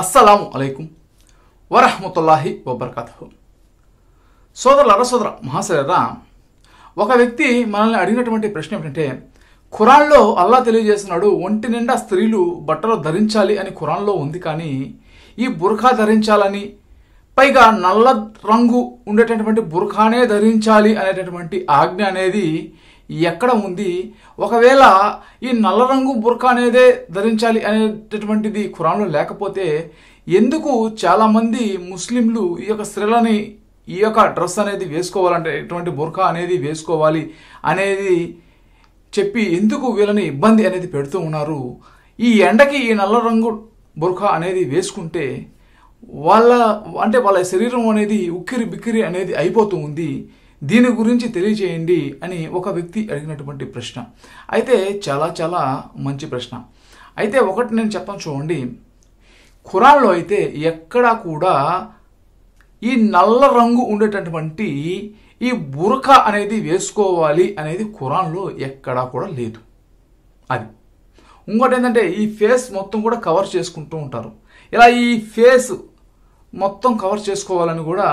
అస్సలాము అలైకుం వరహమతుల్లాహి వబర్కతహు సోదరుల సోదర మహాశరరా ఒక వ్యక్తి మనల్ని అడిగినటువంటి ప్రశ్న ఏమిటంటే ఖురాన్లో అల్లా తెలియజేస్తున్నాడు ఒంటి నిండా స్త్రీలు బట్టలు ధరించాలి అని ఖురాన్లో ఉంది కానీ ఈ బుర్ఖా ధరించాలని పైగా నల్ల రంగు ఉండేటటువంటి బుర్ఖానే ధరించాలి అనేటటువంటి ఆజ్ఞ అనేది ఎక్కడ ఉంది ఒకవేళ ఈ నల్ల రంగు బుర్కా అనేదే ధరించాలి అనేటటువంటిది ఖురాన్లో లేకపోతే ఎందుకు చాలామంది ముస్లింలు ఈ యొక్క స్త్రీలని ఈ యొక్క డ్రెస్ అనేది వేసుకోవాలంటే ఎటువంటి బుర్కా అనేది వేసుకోవాలి అనేది చెప్పి ఎందుకు వీళ్ళని ఇబ్బంది అనేది పెడుతూ ఉన్నారు ఈ ఎండకి ఈ నల్ల రంగు బుర్ఖా అనేది వేసుకుంటే వాళ్ళ అంటే వాళ్ళ శరీరం అనేది ఉక్కిరి బిక్కిరి అనేది అయిపోతూ ఉంది దీని గురించి తెలియచేయండి అని ఒక వ్యక్తి అడిగినటువంటి ప్రశ్న అయితే చాలా చాలా మంచి ప్రశ్న అయితే ఒకటి నేను చెప్పను చూడండి ఖురాన్లో అయితే ఎక్కడా కూడా ఈ నల్ల రంగు ఉండేటటువంటి ఈ బురక అనేది వేసుకోవాలి అనేది ఖురాన్లో ఎక్కడా కూడా లేదు అది ఇంకోటి ఏంటంటే ఈ ఫేస్ మొత్తం కూడా కవర్ చేసుకుంటూ ఉంటారు ఇలా ఈ ఫేస్ మొత్తం కవర్ చేసుకోవాలని కూడా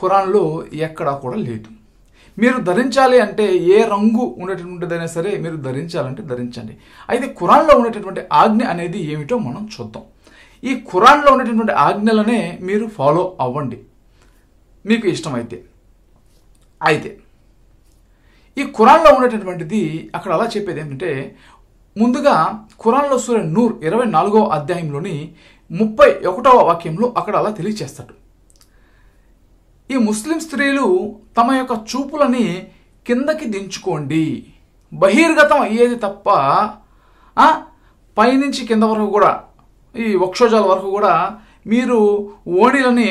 ఖురాన్లో ఎక్కడా కూడా లేదు మీరు ధరించాలి అంటే ఏ రంగు ఉండేటటువంటిదైనా సరే మీరు ధరించాలంటే ధరించండి అయితే ఖురాన్లో ఉండేటటువంటి ఆజ్ఞ అనేది ఏమిటో మనం చూద్దాం ఈ ఖురాన్లో ఉన్నటువంటి ఆజ్ఞలనే మీరు ఫాలో అవ్వండి మీకు ఇష్టమైతే అయితే ఈ ఖురాన్లో ఉండేటటువంటిది అక్కడ అలా చెప్పేది ఏంటంటే ముందుగా ఖురాన్లో సూర్య నూర్ ఇరవై నాలుగవ అధ్యాయంలోని ముప్పై ఒకటవ వాక్యంలో అక్కడ అలా తెలియచేస్తాడు ఈ ముస్లిం స్త్రీలు తమ యొక్క చూపులని కిందకి దించుకోండి బహిర్గతం అయ్యేది తప్ప పైనుంచి కింద వరకు కూడా ఈ వక్షోజాల వరకు కూడా మీరు ఓణిలని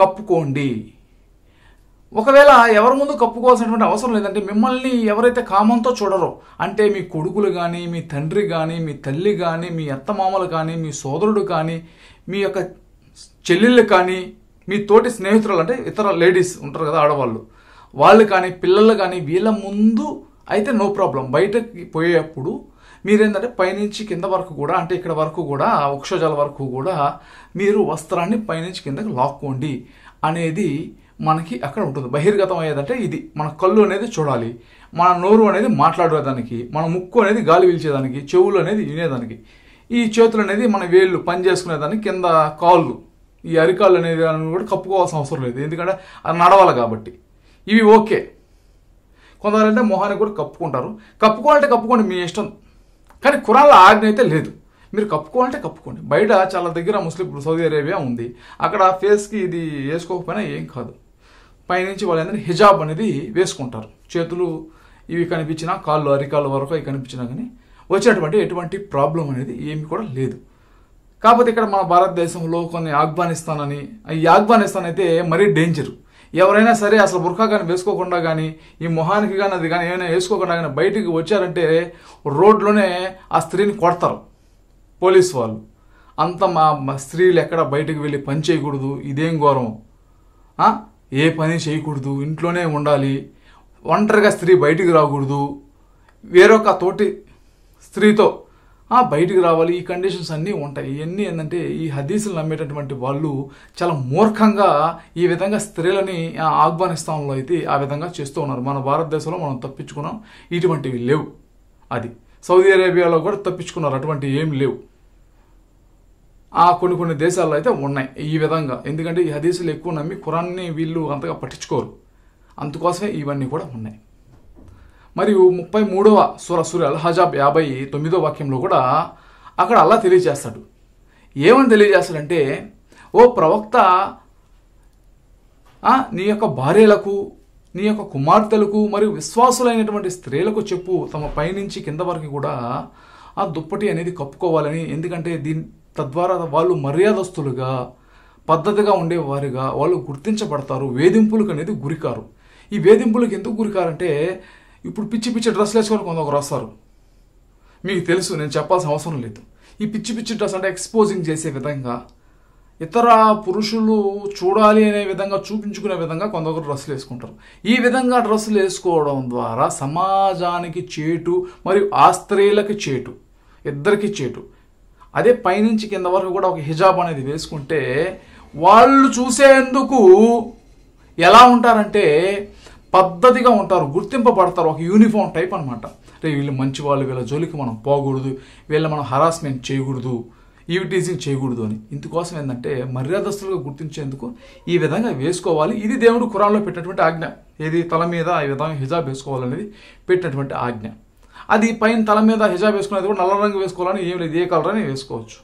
కప్పుకోండి ఒకవేళ ఎవరి ముందు కప్పుకోవాల్సినటువంటి అవసరం లేదంటే మిమ్మల్ని ఎవరైతే కామంతో చూడరో అంటే మీ కొడుకులు కానీ మీ తండ్రి కానీ మీ తల్లి కానీ మీ అత్తమామలు కానీ మీ సోదరుడు కానీ మీ యొక్క చెల్లెళ్ళు కానీ మీ తోటి స్నేహితులు అంటే ఇతర లేడీస్ ఉంటారు కదా ఆడవాళ్ళు వాళ్ళు కానీ పిల్లలు కానీ వీళ్ళ ముందు అయితే నో ప్రాబ్లం బయటకి పోయేటప్పుడు మీరేంటంటే పైనుంచి కింద వరకు కూడా అంటే ఇక్కడ వరకు కూడా వృక్షజాల వరకు కూడా మీరు వస్త్రాన్ని పైనుంచి కిందకి లాక్కోండి అనేది మనకి అక్కడ ఉంటుంది బహిర్గతం అయ్యేదంటే ఇది మన కళ్ళు అనేది చూడాలి మన నోరు అనేది మాట్లాడేదానికి మన ముక్కు అనేది గాలి పీల్చేదానికి చెవులు అనేది వినేదానికి ఈ చేతులు అనేది మన వేళ్ళు పని చేసుకునేదానికి కింద కాళ్ళు ఈ అరికాలు అనేది కూడా కప్పుకోవాల్సిన అవసరం లేదు ఎందుకంటే అది నడవాలి కాబట్టి ఇవి ఓకే అంటే మొహానికి కూడా కప్పుకుంటారు కప్పుకోవాలంటే కప్పుకోండి మీ ఇష్టం కానీ కురాన్లో ఆజ్ఞ అయితే లేదు మీరు కప్పుకోవాలంటే కప్పుకోండి బయట చాలా దగ్గర ముస్లిం ఇప్పుడు సౌదీ అరేబియా ఉంది అక్కడ ఫేస్కి ఇది వేసుకోకపోయినా ఏం కాదు పైనుంచి వాళ్ళందరినీ హిజాబ్ అనేది వేసుకుంటారు చేతులు ఇవి కనిపించినా కాళ్ళు అరికాళ్ళ వరకు ఇవి కనిపించినా కానీ వచ్చినటువంటి ఎటువంటి ప్రాబ్లం అనేది ఏమి కూడా లేదు కాకపోతే ఇక్కడ మన భారతదేశంలో కొన్ని ఆఫ్ఘనిస్తాన్ అని ఈ ఆఫ్ఘనిస్తాన్ అయితే మరీ డేంజర్ ఎవరైనా సరే అసలు బుర్ఖా కానీ వేసుకోకుండా కానీ ఈ మొహానికి కానీ అది కానీ ఏమైనా వేసుకోకుండా కానీ బయటికి వచ్చారంటే రోడ్లోనే ఆ స్త్రీని కొడతారు పోలీస్ వాళ్ళు అంత మా స్త్రీలు ఎక్కడ బయటకు వెళ్ళి పని చేయకూడదు ఇదేం ఘోరం ఏ పని చేయకూడదు ఇంట్లోనే ఉండాలి ఒంటరిగా స్త్రీ బయటికి రాకూడదు వేరొక తోటి స్త్రీతో బయటకు రావాలి ఈ కండిషన్స్ అన్నీ ఉంటాయి ఇవన్నీ ఏంటంటే ఈ హదీసులు నమ్మేటటువంటి వాళ్ళు చాలా మూర్ఖంగా ఈ విధంగా స్త్రీలని ఆహ్వానిస్తాంలో అయితే ఆ విధంగా చేస్తూ ఉన్నారు మన భారతదేశంలో మనం తప్పించుకున్నాం ఇటువంటివి లేవు అది సౌదీ అరేబియాలో కూడా తప్పించుకున్నారు అటువంటివి ఏం లేవు ఆ కొన్ని కొన్ని దేశాల్లో అయితే ఉన్నాయి ఈ విధంగా ఎందుకంటే ఈ హదీసులు ఎక్కువ నమ్మి కురాన్ని వీళ్ళు అంతగా పట్టించుకోరు అందుకోసమే ఇవన్నీ కూడా ఉన్నాయి మరియు ముప్పై మూడవ సూర సూర్య అల్హజాబ్ యాభై తొమ్మిదో వాక్యంలో కూడా అక్కడ అల్లా తెలియజేస్తాడు ఏమని తెలియజేస్తాడంటే ఓ ప్రవక్త నీ యొక్క భార్యలకు నీ యొక్క కుమార్తెలకు మరియు విశ్వాసులైనటువంటి స్త్రీలకు చెప్పు తమ పైనుంచి కింద వరకు కూడా ఆ దుప్పటి అనేది కప్పుకోవాలని ఎందుకంటే దీని తద్వారా వాళ్ళు మర్యాదస్తులుగా పద్ధతిగా ఉండేవారుగా వాళ్ళు గుర్తించబడతారు వేధింపులకు అనేది గురికారు ఈ వేధింపులకు ఎందుకు గురికారంటే ఇప్పుడు పిచ్చి పిచ్చి డ్రెస్లు వేసుకొని కొందరు వస్తారు మీకు తెలుసు నేను చెప్పాల్సిన అవసరం లేదు ఈ పిచ్చి పిచ్చి డ్రెస్ అంటే ఎక్స్పోజింగ్ చేసే విధంగా ఇతర పురుషులు చూడాలి అనే విధంగా చూపించుకునే విధంగా కొందరు డ్రెస్సులు వేసుకుంటారు ఈ విధంగా డ్రెస్సులు వేసుకోవడం ద్వారా సమాజానికి చేటు మరియు ఆ స్త్రీలకి చేటు ఇద్దరికి చేటు అదే పైనుంచి కింద వరకు కూడా ఒక హిజాబ్ అనేది వేసుకుంటే వాళ్ళు చూసేందుకు ఎలా ఉంటారంటే పద్ధతిగా ఉంటారు గుర్తింపబడతారు ఒక యూనిఫామ్ టైప్ అనమాట రే వీళ్ళు మంచి వాళ్ళు వీళ్ళ జోలికి మనం పోకూడదు వీళ్ళ మనం హరాస్మెంట్ చేయకూడదు ఈవిటీజింగ్ చేయకూడదు అని ఇందుకోసం ఏంటంటే మర్యాదస్తులుగా గుర్తించేందుకు ఈ విధంగా వేసుకోవాలి ఇది దేవుడు కురాన్లో పెట్టినటువంటి ఆజ్ఞ ఏది తల మీద ఈ విధంగా హిజాబ్ వేసుకోవాలనేది పెట్టినటువంటి ఆజ్ఞ అది పైన తల మీద హిజాబ్ వేసుకునేది కూడా నల్ల రంగు వేసుకోవాలని ఏం లేదు ఏ కలర్ అని వేసుకోవచ్చు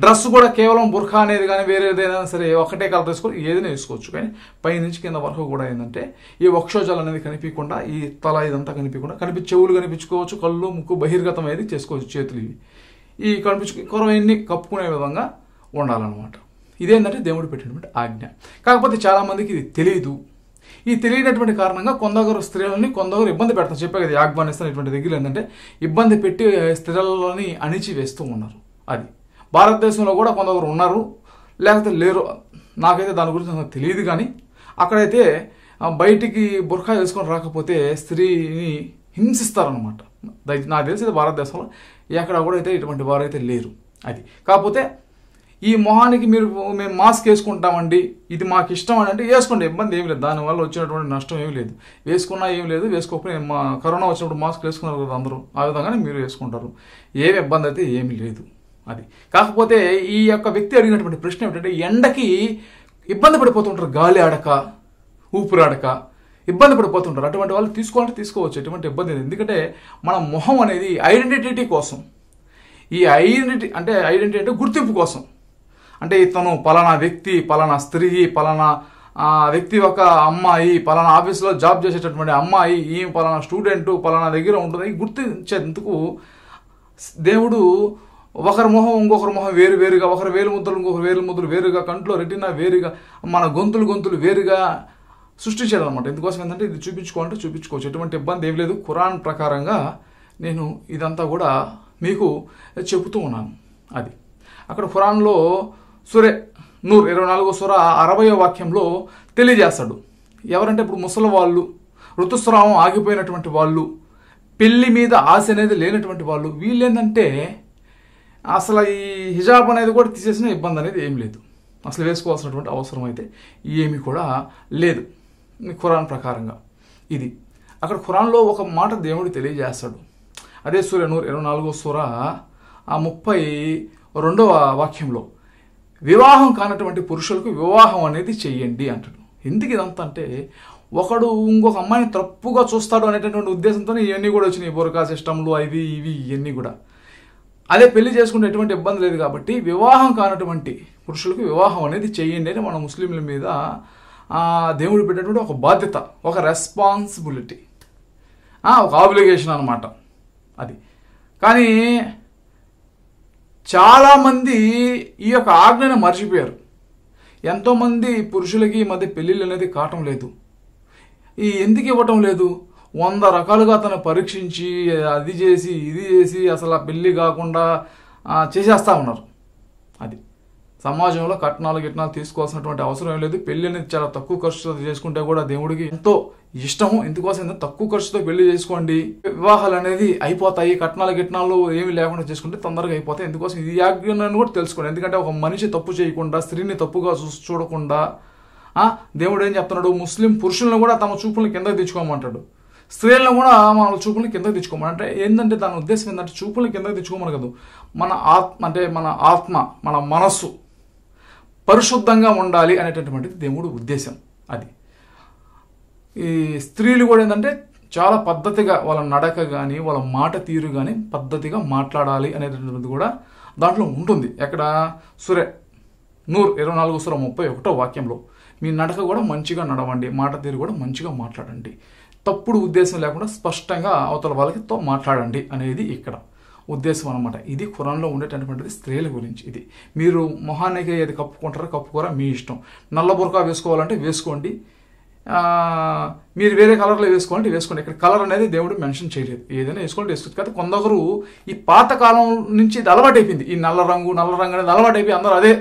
డ్రెస్ కూడా కేవలం బుర్ఖా అనేది కానీ వేరే ఏదైనా సరే ఒకటే కలర్ తీసుకొని ఏదైనా వేసుకోవచ్చు కానీ పై నుంచి కింద వరకు కూడా ఏంటంటే ఈ వక్షోజాలు అనేది కనిపించకుండా ఈ తల ఇదంతా కనిపించకుండా కనిపి చెవులు కనిపించుకోవచ్చు కళ్ళు ముక్కు బహిర్గతం అనేది చేసుకోవచ్చు చేతులు ఇవి ఈ కనిపించు కొరవన్నీ కప్పుకునే విధంగా ఉండాలన్నమాట ఇదేంటంటే దేవుడు పెట్టినటువంటి ఆజ్ఞ కాకపోతే చాలామందికి ఇది తెలియదు ఈ తెలియనటువంటి కారణంగా కొందరు స్త్రీలని కొందరు ఇబ్బంది పెడతారు చెప్పే కదా ఆగ్వానిస్తాన్ ఇటువంటి దగ్గర ఏంటంటే ఇబ్బంది పెట్టి స్త్రీలని అణిచి వేస్తూ ఉన్నారు అది భారతదేశంలో కూడా కొందరు ఉన్నారు లేకపోతే లేరు నాకైతే దాని గురించి తెలియదు కానీ అక్కడైతే బయటికి బుర్ఖా వేసుకొని రాకపోతే స్త్రీని హింసిస్తారనమాట నాకు తెలిసి భారతదేశంలో ఎక్కడ కూడా అయితే ఇటువంటి వారు అయితే లేరు అది కాకపోతే ఈ మొహానికి మీరు మేము మాస్క్ వేసుకుంటామండి ఇది మాకు ఇష్టం అని అంటే వేసుకోండి ఇబ్బంది ఏమి లేదు దానివల్ల వచ్చినటువంటి నష్టం ఏమి లేదు వేసుకున్నా ఏం లేదు వేసుకోకపోతే మా కరోనా వచ్చినప్పుడు మాస్క్ వేసుకున్నారు కదా అందరూ ఆ విధంగానే మీరు వేసుకుంటారు ఏమి ఇబ్బంది అయితే ఏమి లేదు అది కాకపోతే ఈ యొక్క వ్యక్తి అడిగినటువంటి ప్రశ్న ఏమిటంటే ఎండకి ఇబ్బంది పడిపోతుంటారు గాలి ఆడక ఊపిరాడక ఇబ్బంది పడిపోతుంటారు అటువంటి వాళ్ళు తీసుకోవాలంటే తీసుకోవచ్చు ఎటువంటి ఇబ్బంది లేదు ఎందుకంటే మన మొహం అనేది ఐడెంటిటీ కోసం ఈ ఐడెంటిటీ అంటే ఐడెంటిటీ అంటే గుర్తింపు కోసం అంటే ఇతను పలానా వ్యక్తి పలానా స్త్రీ పలానా వ్యక్తి ఒక అమ్మాయి పలానా ఆఫీస్లో జాబ్ చేసేటటువంటి అమ్మాయి ఈ పలానా స్టూడెంట్ పలానా దగ్గర ఉంటుంది గుర్తించేందుకు దేవుడు ఒకరి మొహం ఇంకొకరి మొహం వేరు వేరుగా ఒకరి వేలు ముద్దలు ఇంకొకరు వేలు ముద్దలు వేరుగా కంట్లో రెటినా వేరుగా మన గొంతులు గొంతులు వేరుగా సృష్టించేది ఎందుకోసం ఏంటంటే ఇది చూపించుకోవాలంటే చూపించుకోవచ్చు ఎటువంటి ఇబ్బంది ఏం లేదు ఖురాన్ ప్రకారంగా నేను ఇదంతా కూడా మీకు చెబుతూ ఉన్నాను అది అక్కడ ఖురాన్లో సురే నూర్ ఇరవై నాలుగో సుర అరవయో వాక్యంలో తెలియజేస్తాడు ఎవరంటే ఇప్పుడు ముసలి వాళ్ళు ఋతుస్రావం ఆగిపోయినటువంటి వాళ్ళు పెళ్లి మీద ఆశ అనేది లేనటువంటి వాళ్ళు వీళ్ళేంటంటే అసలు ఈ హిజాబ్ అనేది కూడా తీసేసిన ఇబ్బంది అనేది ఏం లేదు అసలు వేసుకోవాల్సినటువంటి అవసరం అయితే ఏమీ కూడా లేదు ఖురాన్ ప్రకారంగా ఇది అక్కడ ఖురాన్లో ఒక మాట దేవుడు తెలియజేస్తాడు అదే సూర్య నూరు ఇరవై నాలుగో సూర ఆ ముప్పై రెండవ వాక్యంలో వివాహం కానటువంటి పురుషులకు వివాహం అనేది చెయ్యండి అంటాడు ఎందుకు ఇదంతా అంటే ఒకడు ఇంకొక అమ్మాయిని తప్పుగా చూస్తాడు అనేటటువంటి ఉద్దేశంతో ఇవన్నీ కూడా వచ్చినాయి బొరకా సిస్టంలు అవి ఇవి ఇవన్నీ కూడా అదే పెళ్లి చేసుకుంటే ఎటువంటి ఇబ్బంది లేదు కాబట్టి వివాహం కానటువంటి పురుషులకు వివాహం అనేది చేయండి అని మన ముస్లింల మీద దేవుడు పెట్టినటువంటి ఒక బాధ్యత ఒక రెస్పాన్సిబిలిటీ ఒక ఆబ్లిగేషన్ అనమాట అది కానీ చాలామంది ఈ యొక్క ఆజ్ఞను మర్చిపోయారు ఎంతోమంది పురుషులకి ఈ మధ్య పెళ్ళిళ్ళు అనేది కావటం లేదు ఈ ఎందుకు ఇవ్వటం లేదు వంద రకాలుగా అతను పరీక్షించి అది చేసి ఇది చేసి అసలు ఆ పెళ్ళి కాకుండా చేసేస్తూ ఉన్నారు అది సమాజంలో కట్నాలు గిట్నాలు తీసుకోవాల్సినటువంటి అవసరం ఏం లేదు పెళ్ళి అనేది చాలా తక్కువ ఖర్చుతో చేసుకుంటే కూడా దేవుడికి ఎంతో ఇష్టము ఎందుకోసం ఎంత తక్కువ ఖర్చుతో పెళ్లి చేసుకోండి వివాహాలు అనేది అయిపోతాయి కట్నాలు గిట్నాలు ఏమి లేకుండా చేసుకుంటే తొందరగా అయిపోతాయి ఎందుకోసం ఇది యాజ్ఞాన్ని కూడా తెలుసుకోండి ఎందుకంటే ఒక మనిషి తప్పు చేయకుండా స్త్రీని తప్పుగా చూసి చూడకుండా దేవుడు ఏం చెప్తున్నాడు ముస్లిం పురుషులను కూడా తమ చూపులను కిందకి తెచ్చుకోమంటాడు స్త్రీలను కూడా మన చూపులను కిందకు తెచ్చుకోమని అంటే ఏంటంటే దాని ఉద్దేశం ఏంటంటే చూపులను కిందకు తెచ్చుకోమని కదా మన ఆత్మ అంటే మన ఆత్మ మన మనస్సు పరిశుద్ధంగా ఉండాలి అనేటటువంటిది దేవుడు ఉద్దేశం అది ఈ స్త్రీలు కూడా ఏంటంటే చాలా పద్ధతిగా వాళ్ళ నడక కానీ వాళ్ళ మాట తీరు కానీ పద్ధతిగా మాట్లాడాలి అనేటటువంటిది కూడా దాంట్లో ఉంటుంది ఎక్కడ సురే నూరు ఇరవై నాలుగు సుర ముప్పై ఒకటో వాక్యంలో మీ నడక కూడా మంచిగా నడవండి మాట తీరు కూడా మంచిగా మాట్లాడండి తప్పుడు ఉద్దేశం లేకుండా స్పష్టంగా అవతల వాళ్ళకితో మాట్లాడండి అనేది ఇక్కడ ఉద్దేశం అనమాట ఇది కురంలో ఉండేటటువంటిది స్త్రీల గురించి ఇది మీరు మొహానికి ఏది కప్పుకుంటారో కప్పుకోరా మీ ఇష్టం నల్ల బురకా వేసుకోవాలంటే వేసుకోండి మీరు వేరే కలర్లో వేసుకోవాలంటే వేసుకోండి ఇక్కడ కలర్ అనేది దేవుడు మెన్షన్ చేయలేదు ఏదైనా వేసుకోండి వేసుకోవచ్చు కదా కొందరు ఈ పాతకాలం నుంచి ఇది అలవాటైపోయింది ఈ నల్ల రంగు నల్ల రంగు అనేది అలవాటైపోయి అందరూ అదే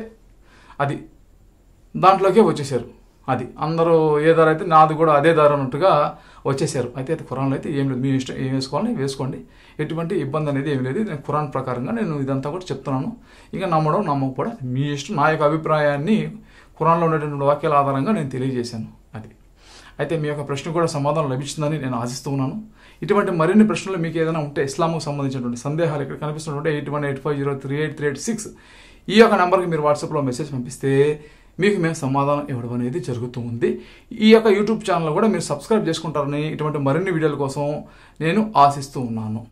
అది దాంట్లోకే వచ్చేసారు అది అందరూ ఏ ధర అయితే నాది కూడా అదే ధర అన్నట్టుగా వచ్చేసారు అయితే అయితే కురాన్లో అయితే ఏం లేదు మీ ఇష్టం ఏం వేసుకోవాలని వేసుకోండి ఎటువంటి ఇబ్బంది అనేది ఏం లేదు నేను కురాన్ ప్రకారంగా నేను ఇదంతా కూడా చెప్తున్నాను ఇంకా నమ్మడం నమ్మకపోవడం మీ ఇష్టం నా యొక్క అభిప్రాయాన్ని కురాన్లో ఉన్నటువంటి వాక్యాల ఆధారంగా నేను తెలియజేశాను అది అయితే మీ యొక్క ప్రశ్న కూడా సమాధానం లభించిందని నేను ఆశిస్తూ ఉన్నాను ఇటువంటి మరిన్ని ప్రశ్నలు మీకు ఏదైనా ఉంటే ఇస్లాంకు సంబంధించినటువంటి సందేహాలు ఇక్కడ కనిపిస్తున్నటువంటి eight one eight five zero three eight three eight six ఈ యొక్క నెంబర్కి మీరు వాట్సాప్లో మెసేజ్ పంపిస్తే మీకు మేము సమాధానం ఇవ్వడం అనేది జరుగుతూ ఉంది ఈ యొక్క యూట్యూబ్ ఛానల్ కూడా మీరు సబ్స్క్రైబ్ చేసుకుంటారని ఇటువంటి మరిన్ని వీడియోల కోసం నేను ఆశిస్తూ ఉన్నాను